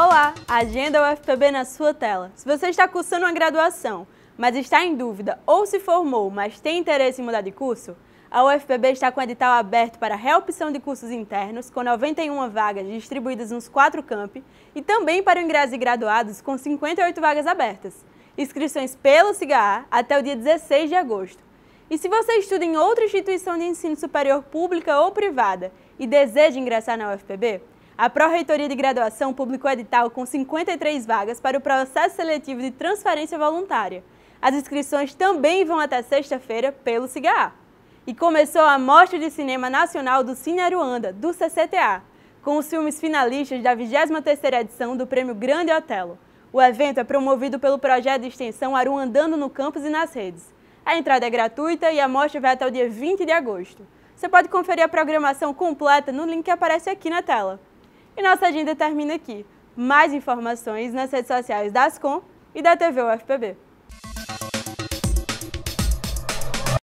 Olá, Agenda UFPB na sua tela. Se você está cursando uma graduação, mas está em dúvida ou se formou, mas tem interesse em mudar de curso, a UFPB está com o edital aberto para reopção de cursos internos, com 91 vagas distribuídas nos quatro campi, e também para ingresso de graduados, com 58 vagas abertas. Inscrições pelo CIGAA até o dia 16 de agosto. E se você estuda em outra instituição de ensino superior pública ou privada e deseja ingressar na UFPB, a Pró-Reitoria de Graduação publicou edital com 53 vagas para o processo seletivo de transferência voluntária. As inscrições também vão até sexta-feira pelo CIGA. E começou a Mostra de Cinema Nacional do Cine Aruanda, do CCTA, com os filmes finalistas da 23ª edição do Prêmio Grande Otelo. O evento é promovido pelo projeto de extensão Aruandando no Campus e nas redes. A entrada é gratuita e a mostra vai até o dia 20 de agosto. Você pode conferir a programação completa no link que aparece aqui na tela. E nossa agenda termina aqui. Mais informações nas redes sociais da Ascom e da TV UFPB.